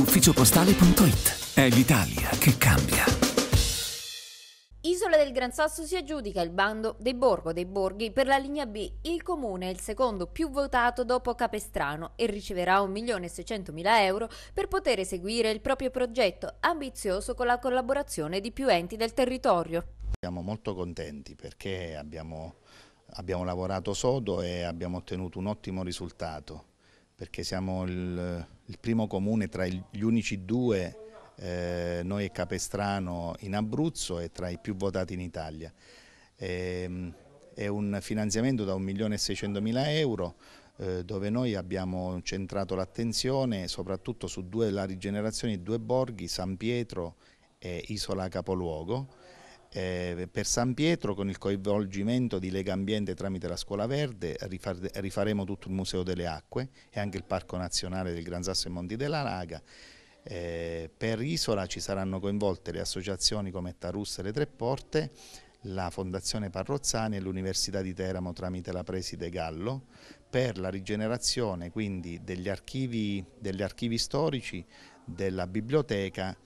ufficiopostale.it. È l'Italia che cambia. Isola del Gran Sasso si aggiudica il bando dei Borgo dei Borghi per la linea B. Il comune è il secondo più votato dopo Capestrano e riceverà 1.600.000 euro per poter eseguire il proprio progetto ambizioso con la collaborazione di più enti del territorio. Siamo molto contenti perché abbiamo, abbiamo lavorato sodo e abbiamo ottenuto un ottimo risultato perché siamo il, il primo comune tra gli unici due, eh, noi e Capestrano in Abruzzo e tra i più votati in Italia. E, ehm, è un finanziamento da 1.600.000 euro eh, dove noi abbiamo centrato l'attenzione soprattutto su due la rigenerazione di due borghi, San Pietro e Isola Capoluogo eh, per San Pietro con il coinvolgimento di Lega Ambiente tramite la Scuola Verde rifaremo tutto il Museo delle Acque e anche il Parco Nazionale del Gran Sasso e Monti della Laga. Eh, per Isola ci saranno coinvolte le associazioni come Tarus e le Tre Porte, la Fondazione Parrozzani e l'Università di Teramo tramite la Preside Gallo per la rigenerazione quindi degli archivi, degli archivi storici, della biblioteca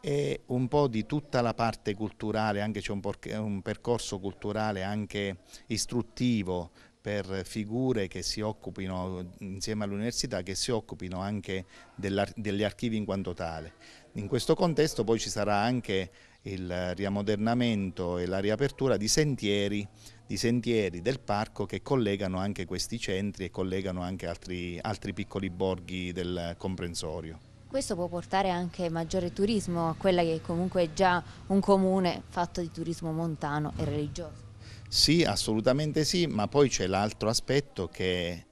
e un po' di tutta la parte culturale, anche c'è un percorso culturale anche istruttivo per figure che si occupino insieme all'università che si occupino anche degli archivi in quanto tale. In questo contesto poi ci sarà anche il riammodernamento e la riapertura di sentieri, di sentieri del parco che collegano anche questi centri e collegano anche altri, altri piccoli borghi del comprensorio. Questo può portare anche maggiore turismo a quella che comunque è già un comune fatto di turismo montano e religioso. Sì, assolutamente sì, ma poi c'è l'altro aspetto che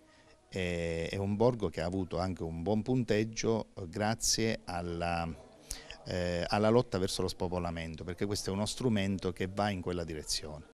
è un borgo che ha avuto anche un buon punteggio grazie alla, eh, alla lotta verso lo spopolamento, perché questo è uno strumento che va in quella direzione.